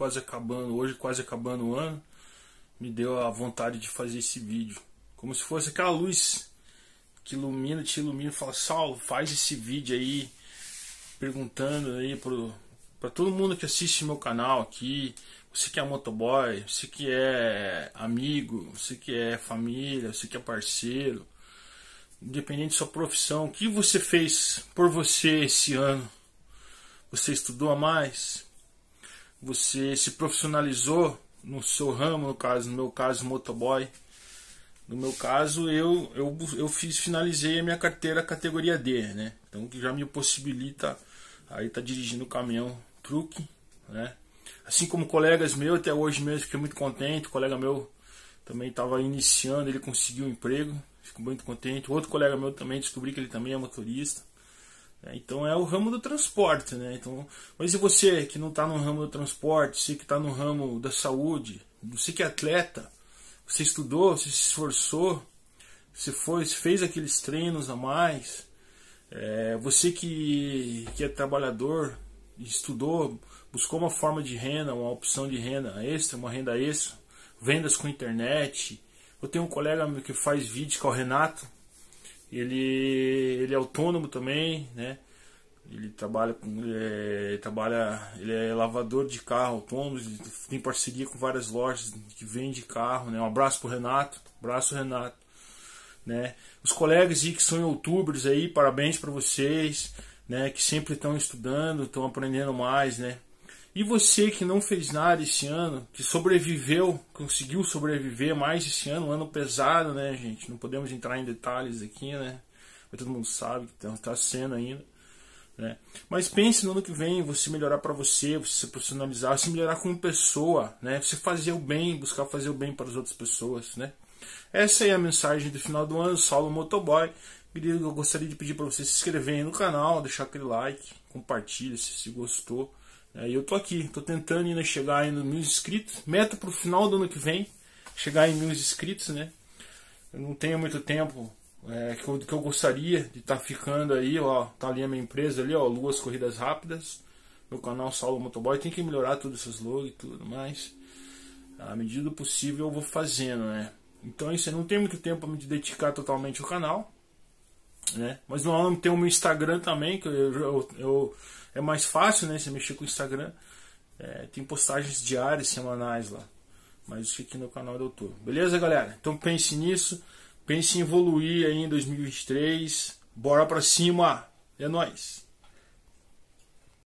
quase acabando, hoje quase acabando o ano, me deu a vontade de fazer esse vídeo. Como se fosse aquela luz que ilumina, te ilumina e fala, Saulo, faz esse vídeo aí, perguntando aí pro, pra todo mundo que assiste meu canal aqui, você que é motoboy, você que é amigo, você que é família, você que é parceiro, independente de sua profissão, o que você fez por você esse ano? Você estudou a mais? você se profissionalizou no seu ramo, no caso, no meu caso, motoboy. No meu caso, eu, eu, eu fiz, finalizei a minha carteira categoria D, né? Então que já me possibilita aí tá dirigindo o caminhão truque, né? Assim como colegas meus, até hoje mesmo fiquei muito contente, o colega meu também estava iniciando, ele conseguiu um emprego, fico muito contente. Outro colega meu também descobri que ele também é motorista. É, então é o ramo do transporte, né? Então, mas e você que não está no ramo do transporte, você que está no ramo da saúde, você que é atleta, você estudou, você se esforçou, você foi, fez aqueles treinos a mais, é, você que, que é trabalhador, estudou, buscou uma forma de renda, uma opção de renda extra, uma renda extra, vendas com internet. Eu tenho um colega meu que faz vídeo, que é o Renato, ele, ele é autônomo também, né? Ele trabalha com, é, trabalha, ele é lavador de carro autônomo, tem parceria com várias lojas que vende carro, né? Um abraço pro Renato, abraço Renato, né? Os colegas aí que são youtubers aí, parabéns para vocês, né? Que sempre estão estudando, estão aprendendo mais, né? E você que não fez nada esse ano, que sobreviveu, conseguiu sobreviver mais esse ano, um ano pesado, né, gente? Não podemos entrar em detalhes aqui, né? Mas todo mundo sabe que está tá sendo ainda. Né? Mas pense no ano que vem, você melhorar para você, você se profissionalizar, se melhorar como pessoa, né? Você fazer o bem, buscar fazer o bem para as outras pessoas, né? Essa é a mensagem do final do ano, Saulo Motoboy. Eu gostaria de pedir para você se inscrever aí no canal, deixar aquele like, compartilha se, se gostou. É, e eu tô aqui, tô tentando ainda chegar em mil inscritos. Meta pro final do ano que vem, chegar em mil inscritos, né? Eu não tenho muito tempo é, que, eu, que eu gostaria de estar tá ficando aí, ó. Tá ali a minha empresa ali, ó, Luas Corridas Rápidas. Meu canal Saulo Motoboy tem que melhorar todos esses logos e tudo mais. À medida do possível eu vou fazendo, né? Então isso, eu não tenho muito tempo para me dedicar totalmente ao canal. Né? Mas no Alan tem o meu Instagram também, que eu, eu, eu, é mais fácil né, você mexer com o Instagram. É, tem postagens diárias, semanais lá. Mas aqui no canal é do Outubro. Beleza, galera? Então pense nisso. Pense em evoluir aí em 2023. Bora pra cima! É nóis!